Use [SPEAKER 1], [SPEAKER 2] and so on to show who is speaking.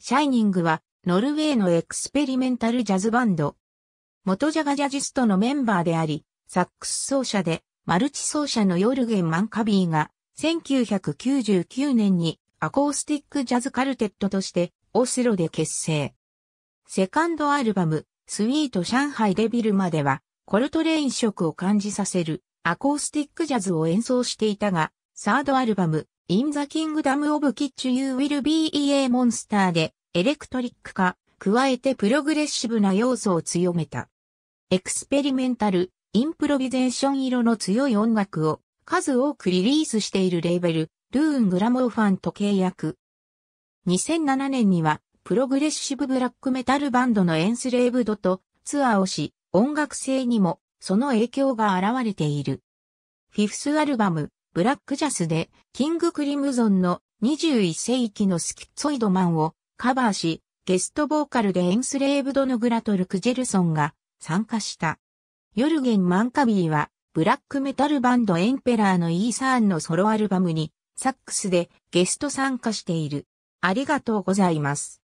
[SPEAKER 1] シャイニングは、ノルウェーのエクスペリメンタルジャズバンド。元ジャガジャジストのメンバーであり、サックス奏者で、マルチ奏者のヨルゲン・マンカビーが、1999年にアコースティックジャズカルテットとして、オスロで結成。セカンドアルバム、スウィート上海デビルまでは、コルトレイン色を感じさせる、アコースティックジャズを演奏していたが、サードアルバム、In the Kingdom of Kitch You Will Be a Monster で、エレクトリック化、加えてプログレッシブな要素を強めた。エクスペリメンタル、インプロビゼーション色の強い音楽を数多くリリースしているレーベル、ルーン・グラモーファンと契約。2007年には、プログレッシブブラックメタルバンドのエンスレーブドとツアーをし、音楽性にもその影響が現れている。フィフスアルバム、ブラックジャスで、キングクリムゾンの21世紀のスキッツォイドマンをカバーし、ゲストボーカルでエンスレーブドのグラトル・クジェルソンが参加した。ヨルゲン・マンカビーは、ブラックメタルバンドエンペラーのイーサーンのソロアルバムに、サックスでゲスト参加している。ありがとうございます。